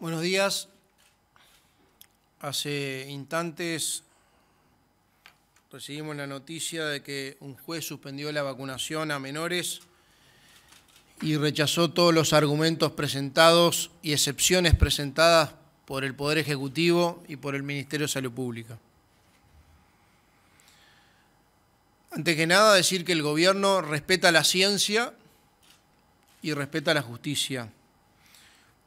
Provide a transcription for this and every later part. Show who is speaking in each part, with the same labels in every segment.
Speaker 1: Buenos días. Hace instantes recibimos la noticia de que un juez suspendió la vacunación a menores y rechazó todos los argumentos presentados y excepciones presentadas por el Poder Ejecutivo y por el Ministerio de Salud Pública. Antes que nada, decir que el Gobierno respeta la ciencia y respeta la justicia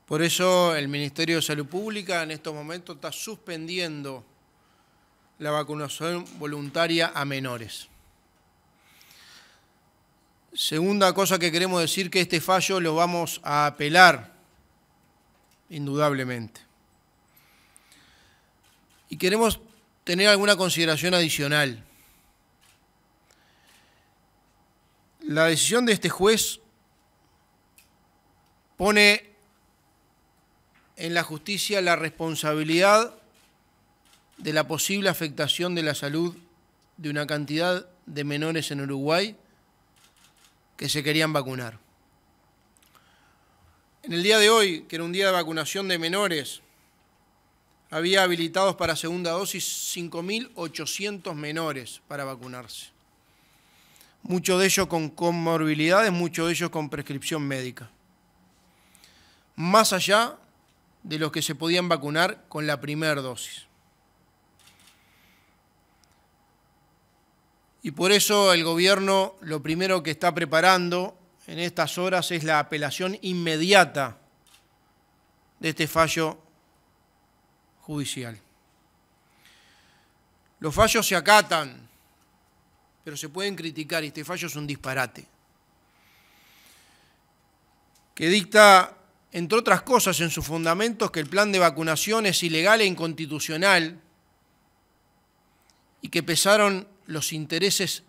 Speaker 1: por eso el Ministerio de Salud Pública en estos momentos está suspendiendo la vacunación voluntaria a menores. Segunda cosa que queremos decir que este fallo lo vamos a apelar, indudablemente. Y queremos tener alguna consideración adicional. La decisión de este juez pone en la justicia la responsabilidad de la posible afectación de la salud de una cantidad de menores en Uruguay que se querían vacunar. En el día de hoy, que era un día de vacunación de menores, había habilitados para segunda dosis 5.800 menores para vacunarse. Muchos de ellos con comorbilidades, muchos de ellos con prescripción médica. Más allá de los que se podían vacunar con la primera dosis. Y por eso el gobierno lo primero que está preparando en estas horas es la apelación inmediata de este fallo judicial. Los fallos se acatan, pero se pueden criticar y este fallo es un disparate que dicta entre otras cosas, en sus fundamentos que el plan de vacunación es ilegal e inconstitucional y que pesaron los intereses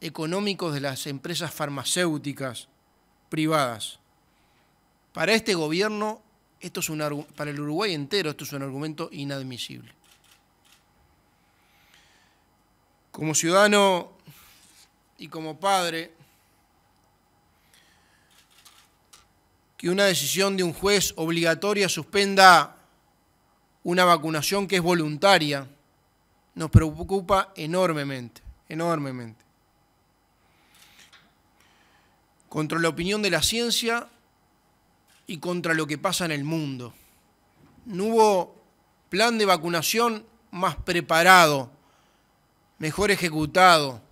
Speaker 1: económicos de las empresas farmacéuticas privadas. Para este gobierno, esto es un, para el Uruguay entero, esto es un argumento inadmisible. Como ciudadano y como padre, que una decisión de un juez obligatoria suspenda una vacunación que es voluntaria, nos preocupa enormemente, enormemente. Contra la opinión de la ciencia y contra lo que pasa en el mundo. No hubo plan de vacunación más preparado, mejor ejecutado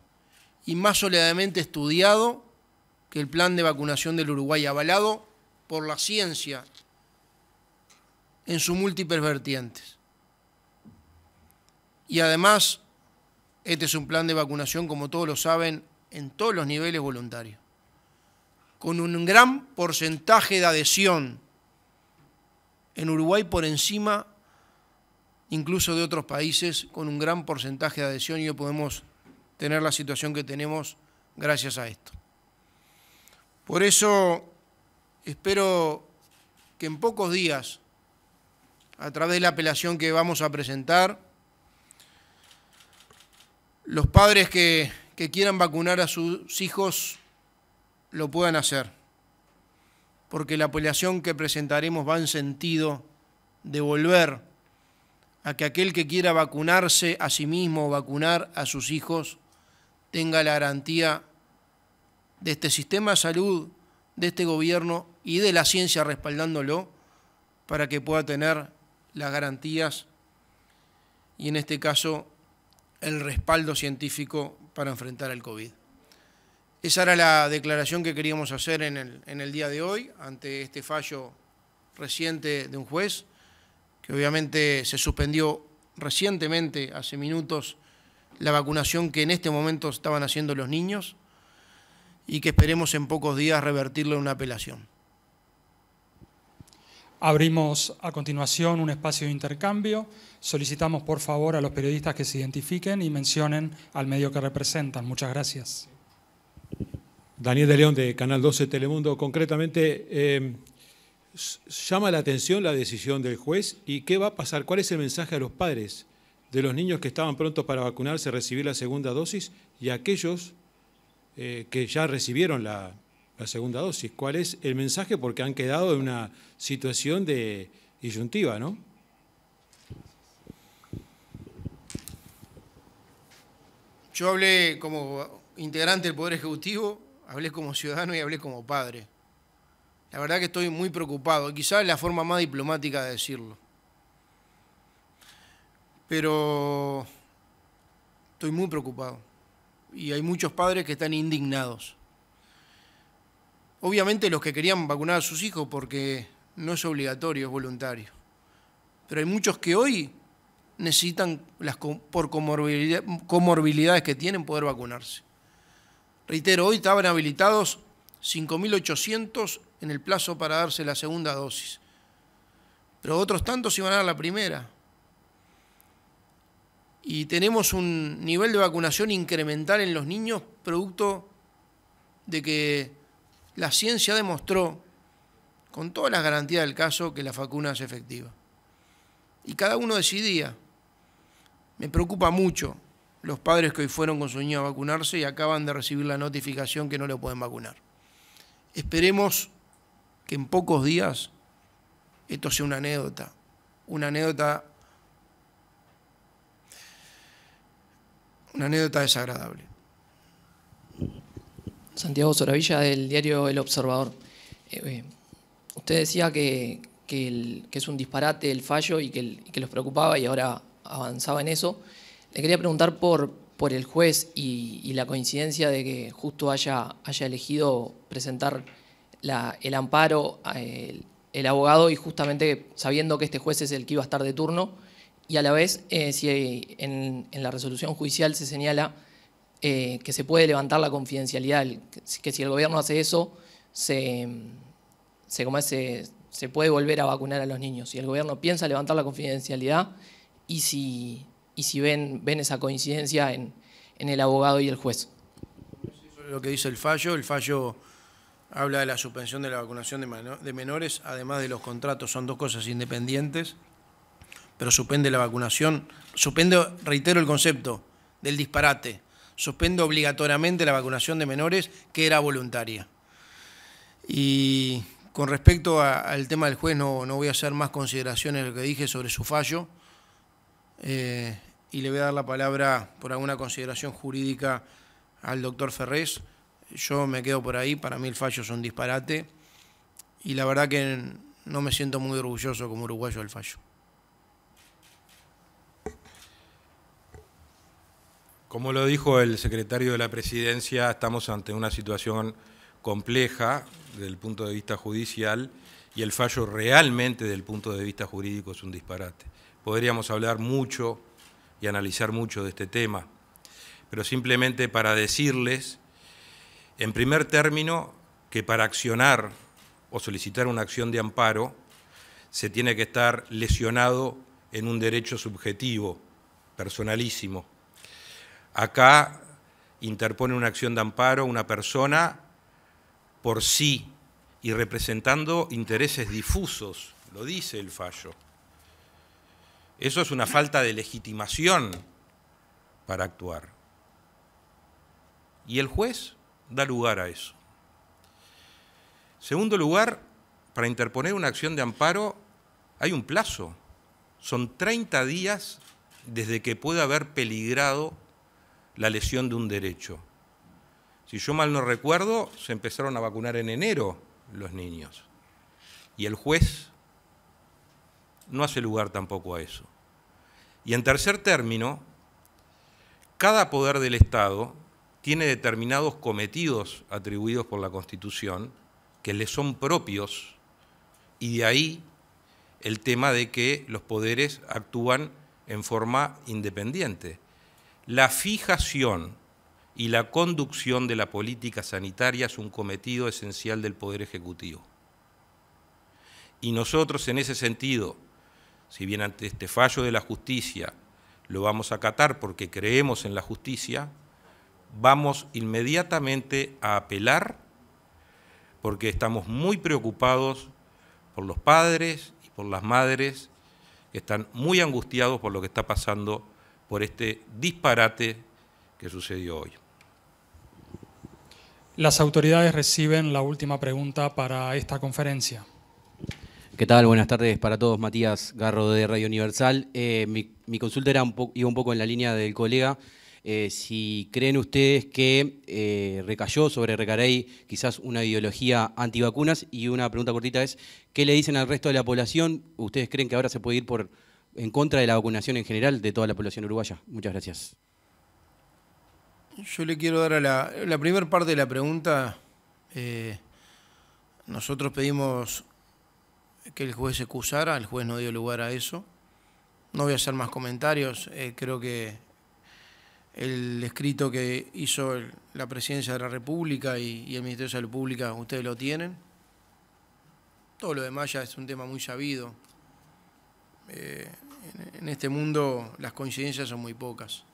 Speaker 1: y más solidamente estudiado que el plan de vacunación del Uruguay, avalado por la ciencia en sus múltiples vertientes. Y además, este es un plan de vacunación, como todos lo saben, en todos los niveles voluntarios, con un gran porcentaje de adhesión en Uruguay por encima incluso de otros países, con un gran porcentaje de adhesión y hoy podemos tener la situación que tenemos gracias a esto. Por eso Espero que en pocos días, a través de la apelación que vamos a presentar, los padres que, quieran vacunar a sus hijos lo puedan hacer, porque la apelación que presentaremos va en sentido de volver a que aquel que quiera vacunarse a sí mismo o vacunar a sus hijos tenga la garantía de este sistema de salud, de este gobierno y de la ciencia respaldándolo para que pueda tener las garantías y en este caso el respaldo científico para enfrentar el COVID. Esa era la declaración que queríamos hacer en el, en el día de hoy ante este fallo reciente de un juez, que obviamente se suspendió recientemente, hace minutos, la vacunación que en este momento estaban haciendo los niños y que esperemos en pocos días revertirlo en una apelación.
Speaker 2: Abrimos a continuación un espacio de intercambio. Solicitamos por favor a los periodistas que se identifiquen y mencionen al medio que representan. Muchas gracias. Daniel de León de Canal 12 Telemundo. Concretamente, em, llama la atención la decisión del juez y qué va a pasar. ¿Cuál es el mensaje a los padres de los niños que estaban prontos para vacunarse, recibir la segunda dosis y aquellos eh, que ya recibieron la, la segunda dosis. ¿Cuál es el mensaje? Porque han quedado en una situación de
Speaker 1: disyuntiva, ¿no? Yo hablé como integrante del Poder Ejecutivo, hablé como ciudadano y hablé como padre. La verdad que estoy muy preocupado, quizás la forma más diplomática de decirlo. Pero estoy muy preocupado y hay muchos padres que están indignados. Obviamente los que querían vacunar a sus hijos porque no es obligatorio, es voluntario. Pero hay muchos que hoy necesitan, las, por comorbilidades que tienen, poder vacunarse. Reitero, hoy estaban habilitados 5.800 en el plazo para darse la segunda dosis. Pero otros tantos iban a dar la primera. Y tenemos un nivel de vacunación incremental en los niños producto de que la ciencia demostró, con todas las garantías del caso, que la vacuna es efectiva. Y cada uno decidía. Me preocupa mucho los padres que hoy fueron con su niño a vacunarse y acaban de recibir la notificación que no lo pueden vacunar. Esperemos que en pocos días esto sea una anécdota, una anécdota, una anécdota desagradable. Santiago Soravilla del diario El Observador. Eh, eh, usted decía que, es un disparate el fallo y que, los preocupaba y ahora avanzaba en eso. Le quería preguntar por, por el juez y, la coincidencia de que justo haya, haya elegido presentar el amparo, el, el, abogado y justamente sabiendo que este juez es el que iba a estar de turno y a la vez eh, si en, en la resolución judicial se señala eh, que se puede levantar la confidencialidad, que si el gobierno hace eso, se, puede volver a vacunar a los niños. Si el gobierno piensa levantar la confidencialidad y si, si ven, ven esa coincidencia en, en el abogado y el juez. Eso es lo que dice el fallo. El fallo habla de la suspensión de la vacunación de menores, además de los contratos, son dos cosas independientes, pero suspende la vacunación, suspende, reitero el concepto, del disparate suspendo obligatoriamente la vacunación de menores, que era voluntaria. Y con respecto al tema del juez, no, voy a hacer más consideraciones de lo que dije sobre su fallo. Eh, y le voy a dar la palabra por alguna consideración jurídica al doctor Ferrés. Yo me quedo por ahí, para mí el fallo es un disparate y la verdad que no me siento muy orgulloso como uruguayo del fallo.
Speaker 2: Como lo dijo el secretario de la Presidencia, estamos ante una situación compleja desde el punto de vista judicial y el fallo realmente desde el punto de vista jurídico es un disparate. Podríamos hablar mucho y analizar mucho de este tema, pero simplemente para decirles, en primer término, que para accionar o solicitar una acción de amparo se tiene que estar lesionado en un derecho subjetivo, personalísimo, Acá interpone una acción de amparo una persona por sí y representando intereses difusos, lo dice el fallo. Eso es una falta de legitimación para actuar. Y el juez da lugar a eso. Segundo lugar, para interponer una acción de amparo hay un plazo. Son 30 días desde que puede haber peligrado la lesión de un derecho. Si yo mal no recuerdo, se empezaron a vacunar en enero los niños. Y el juez no hace lugar tampoco a eso. Y en tercer término, cada poder del Estado tiene determinados cometidos atribuidos por la Constitución que le son propios y de ahí el tema de que los poderes actúan en forma independiente. La fijación y la conducción de la política sanitaria es un cometido esencial del Poder Ejecutivo. Y nosotros en ese sentido, si bien ante este fallo de la justicia lo vamos a acatar porque creemos en la justicia, vamos inmediatamente a apelar porque estamos muy preocupados por los padres y por las madres que están muy angustiados por lo que está pasando por este disparate que sucedió hoy. Las autoridades reciben la última pregunta para esta conferencia. ¿Qué tal? Buenas tardes para todos. Matías Garro de Radio Universal. Eh, mi, consulta era un iba un poco en la línea del colega. Eh, si creen ustedes que eh, recayó sobre Recarey quizás una ideología antivacunas y una pregunta cortita es, ¿qué le dicen al resto de la población? ¿Ustedes creen que ahora se puede ir por en contra de la vacunación en general de toda la población uruguaya? Muchas gracias.
Speaker 1: Yo le quiero dar a la, primera parte de la pregunta. Eh, nosotros pedimos que el juez se excusara, el juez no dio lugar a eso. No voy a hacer más comentarios, eh, creo que el escrito que hizo la Presidencia de la República y, el Ministerio de Salud Pública ustedes lo tienen. Todo lo demás ya es un tema muy sabido. Eh, en este mundo las coincidencias son muy pocas.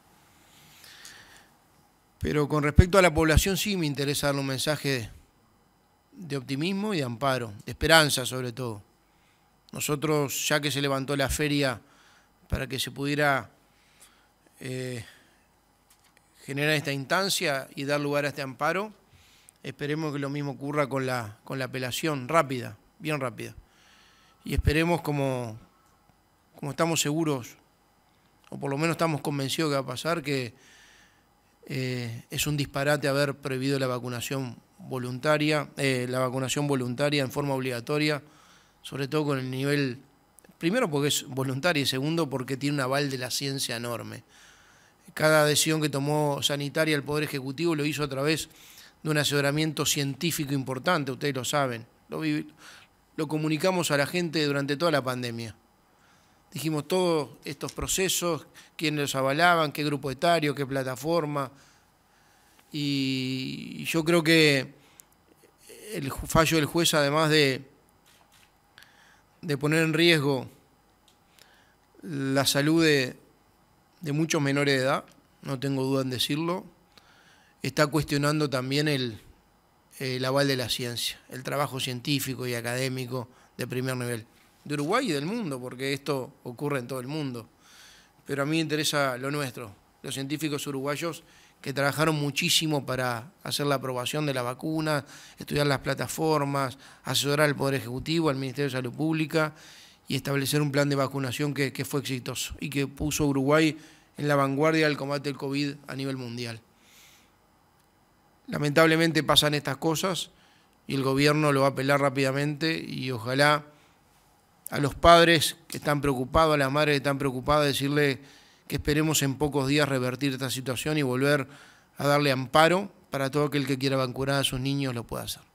Speaker 1: Pero con respecto a la población sí me interesa darle un mensaje de optimismo y de amparo, de esperanza sobre todo. Nosotros, ya que se levantó la feria para que se pudiera eh, generar esta instancia y dar lugar a este amparo, esperemos que lo mismo ocurra con la, con la apelación rápida, bien rápida. Y esperemos como, como estamos seguros, o por lo menos estamos convencidos que va a pasar, que eh, es un disparate haber prohibido la vacunación voluntaria, eh, la vacunación voluntaria en forma obligatoria, sobre todo con el nivel, primero porque es voluntaria y segundo porque tiene un aval de la ciencia enorme. Cada decisión que tomó sanitaria el Poder Ejecutivo lo hizo a través de un asesoramiento científico importante, ustedes lo saben, lo, lo comunicamos a la gente durante toda la pandemia dijimos todos estos procesos, quién los avalaban, qué grupo etario, qué plataforma. Y yo creo que el fallo del juez, además de, de poner en riesgo la salud de, muchos menores de edad, no tengo duda en decirlo, está cuestionando también el aval de la ciencia, el trabajo científico y académico de primer nivel de Uruguay y del mundo, porque esto ocurre en todo el mundo. Pero a mí me interesa lo nuestro, los científicos uruguayos que trabajaron muchísimo para hacer la aprobación de la vacuna, estudiar las plataformas, asesorar al Poder Ejecutivo, al Ministerio de Salud Pública y establecer un plan de vacunación que, fue exitoso y que puso a Uruguay en la vanguardia del combate al COVID a nivel mundial. Lamentablemente pasan estas cosas y el gobierno lo va a apelar rápidamente y ojalá a los padres que están preocupados, a las madres que están preocupadas, decirle que esperemos en pocos días revertir esta situación y volver a darle amparo para todo aquel que quiera vacunar a sus niños lo pueda hacer.